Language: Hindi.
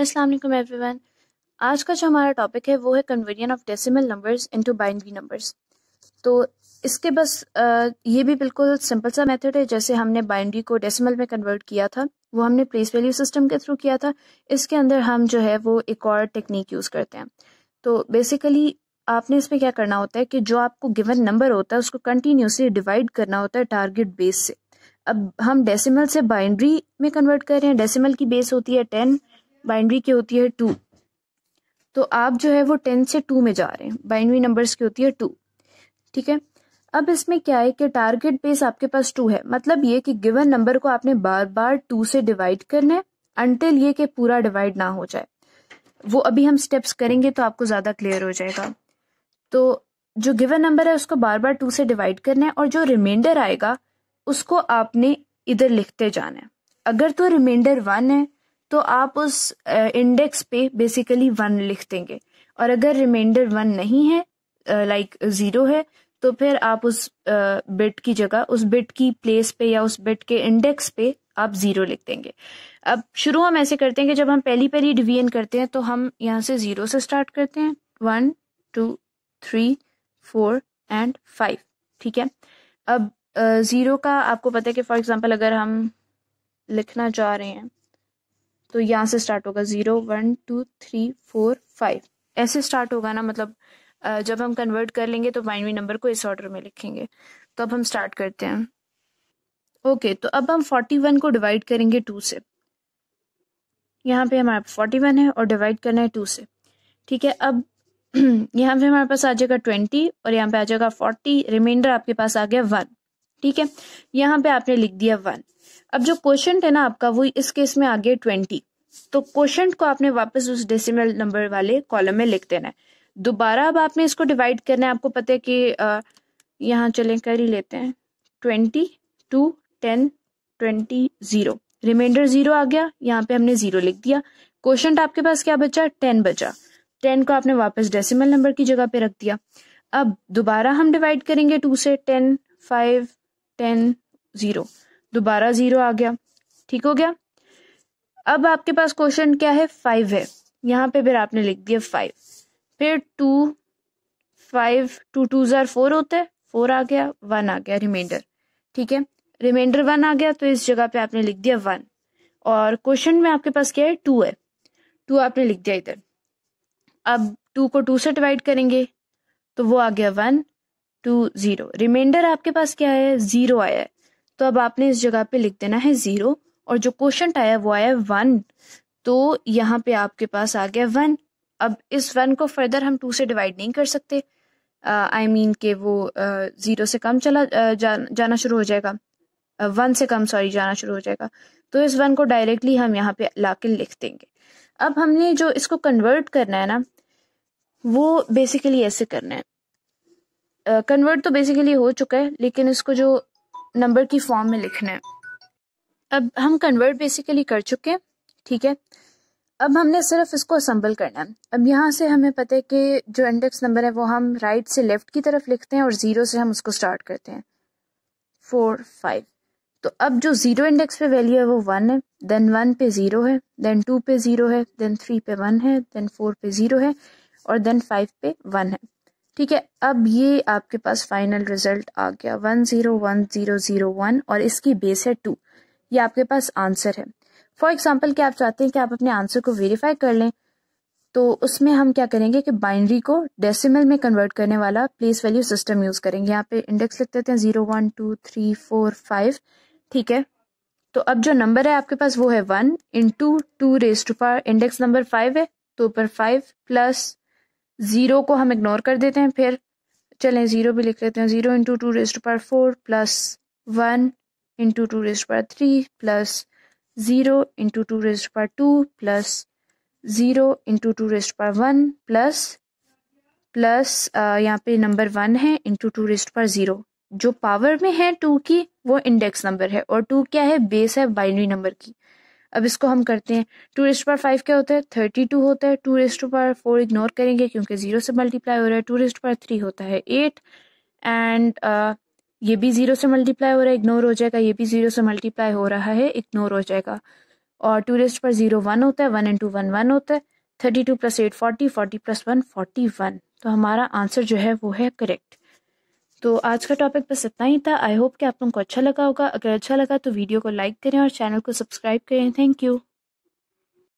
अस्सलाम वालेकुम एवरीवन आज का जो हमारा टॉपिक है वो है conversion of decimal numbers into binary numbers तो इसके बस ये भी बिल्कुल सिंपल सा मेथड है जैसे हमने बाइनरी को डेसिमल में कन्वर्ट किया था वो हमने प्लेस वैल्यू सिस्टम के थ्रू किया था इसके अंदर हम जो है वो एक और टेक्निक यूज़ करते हैं तो बेसिकली आपने इसमें क्या करना होता है कि जो आपको गिवन नंबर होता है उसको कंटिन्यूसली डिवाइड करना होता है टारगेट बेस से अब हम डेसिमल से बाइंड्री में कन्वर्ट कर रहे हैं डेसिमल की बेस होती है टेन बाइनरी की होती है टू तो आप जो है वो टेन से टू में जा रहे हैं बाइनरी नंबर्स की होती है टू ठीक है अब इसमें क्या है कि टारगेट बेस आपके पास टू है मतलब ये कि गिवन नंबर को आपने बार बार टू से डिवाइड करना है अनटिल ये कि पूरा डिवाइड ना हो जाए वो अभी हम स्टेप्स करेंगे तो आपको ज़्यादा क्लियर हो जाएगा तो जो गिवन नंबर है उसको बार बार टू से डिवाइड करना है और जो रिमाइंडर आएगा उसको आपने इधर लिखते जाना है अगर तो रिमाइंडर वन है तो आप उस इंडेक्स पे बेसिकली वन लिख देंगे और अगर रिमाइंडर वन नहीं है लाइक ज़ीरो है तो फिर आप उस बिट की जगह उस बिट की प्लेस पे या उस बिट के इंडेक्स पे आप ज़ीरो लिख देंगे अब शुरू हम ऐसे करते हैं कि जब हम पहली पहली डिवीजन करते हैं तो हम यहाँ से ज़ीरो से स्टार्ट करते हैं one two three four and five ठीक है अब ज़ीरो का आपको पता है कि फॉर एग्जांपल अगर हम लिखना चाह रहे हैं तो यहाँ से स्टार्ट होगा zero one two three four five ऐसे स्टार्ट होगा ना मतलब जब हम कन्वर्ट कर लेंगे तो बाइनरी नंबर को इस ऑर्डर में लिखेंगे तो अब हम स्टार्ट करते हैं ओके okay, तो अब हम फोर्टी वन को डिवाइड करेंगे टू से यहाँ पे हमारे फोर्टी वन है और डिवाइड करना है टू से ठीक है अब यहाँ पे हमारे पास आ जाएगा ट्वेंटी और यहाँ पे आ जाएगा फोर्टी रिमाइंडर आपके पास आ गया वन ठीक है यहाँ पे आपने लिख दिया वन अब जो क्वेश्चन है ना आपका वो इस केस में आगे ट्वेंटी तो क्वेश्चन को आपने वापस उस डेसिमल नंबर वाले कॉलम में लिख देना है दोबारा अब आपने इसको डिवाइड करना है आपको पता है कि यहाँ चले कर ही लेते हैं twenty two ten twenty zero reminder zero आ गया यहाँ पे हमने जीरो लिख दिया क्वेश्चन आपके पास क्या बचा टेन बचा टेन को आपने वापस डेसिमल नंबर की जगह पे रख दिया अब दोबारा हम डिवाइड करेंगे टू से टेन फाइव टेन ज़ीरो दोबारा ज़ीरो आ गया ठीक हो गया अब आपके पास क्वेश्चन क्या है फाइव है यहाँ पे फिर आपने लिख दिया फाइव फिर टू फाइव टू टू ज़ार फोर होता है फोर आ गया वन आ गया रिमाइंडर ठीक है रिमाइंडर वन आ गया तो इस जगह पे आपने लिख दिया वन और क्वेश्चन में आपके पास क्या है टू है टू आपने लिख दिया इधर अब टू को टू से डिवाइड करेंगे तो वो आ गया वन टू ज़ीरो रिमाइंडर आपके पास क्या आया है ज़ीरो आया है तो अब आपने इस जगह पे लिख देना है ज़ीरो और जो क्वेश्चन आया वो आया वन तो यहाँ पे आपके पास आ गया वन अब इस वन को फर्दर हम टू से डिवाइड नहीं कर सकते I uh, mean I mean के वो ज़ीरो uh, से कम चला uh, जा, जाना शुरू हो जाएगा वन से कम सॉरी जाना शुरू हो जाएगा तो इस वन को डायरेक्टली हम यहाँ पे ला के लिख देंगे अब हमने जो इसको कन्वर्ट करना है ना वो बेसिकली ऐसे करना है कन्वर्ट तो बेसिकली हो चुका है लेकिन इसको जो नंबर की फॉर्म में लिखना है अब हम कन्वर्ट बेसिकली कर चुके हैं ठीक है अब हमने सिर्फ इसको असम्बल करना है अब यहाँ से हमें पता है कि जो इंडेक्स नंबर है वो हम राइट right से लेफ्ट की तरफ लिखते हैं और ज़ीरो से हम उसको स्टार्ट करते हैं फोर फाइव तो अब जो ज़ीरो इंडेक्स पे वैल्यू है वो वन है देन वन पे ज़ीरो है देन टू पे ज़ीरो है देन थ्री पे वन है देन फोर पे ज़ीरो है और देन फाइव पे वन है ठीक है अब ये आपके पास फाइनल रिजल्ट आ गया one zero one zero zero one और इसकी बेस है टू ये आपके पास आंसर है फॉर एग्जाम्पल क्या आप चाहते हैं कि आप अपने आंसर को वेरीफाई कर लें तो उसमें हम क्या करेंगे कि बाइनरी को डेसिमल में कन्वर्ट करने वाला प्लेस वैल्यू सिस्टम यूज करेंगे यहाँ पे इंडेक्स लिख देते हैं zero one two three four five ठीक है तो अब जो नंबर है आपके पास वो है one in two two raise to power index number five है तो ऊपर फाइव प्लस ज़ीरो को हम इग्नोर कर देते हैं फिर चलें ज़ीरो भी लिख लेते हैं ज़ीरो इंटू टू रेस्ट पर four plus one into two raised पर three plus zero into two raised पर two plus zero into two raised पर वन प्लस प्लस यहाँ पे नंबर वन है इंटू टू रेस्ट पर ज़ीरो जो पावर में है टू की वो इंडेक्स नंबर है और टू क्या है बेस है बाइनरी नंबर की अब इसको हम करते हैं टू रेस्ट पर फाइव क्या होता है थर्टी टू होता है टू रेस्ट पर फोर इग्नोर करेंगे क्योंकि जीरो से मल्टीप्लाई हो रहा है टू रेस्ट पर थ्री होता है एट एंड uh, ये भी जीरो से मल्टीप्लाई हो रहा है इग्नोर हो जाएगा ये भी जीरो से मल्टीप्लाई हो रहा है इग्नोर हो जाएगा और टू रेस्ट पर जीरो वन होता है वन इंटू वन वन होता है thirty two plus eight forty forty plus one forty one तो हमारा आंसर जो है वो है करेक्ट तो आज का टॉपिक बस इतना ही था आई होप कि आप लोगों को अच्छा लगा होगा अगर अच्छा लगा तो वीडियो को लाइक करें और चैनल को सब्सक्राइब करें थैंक यू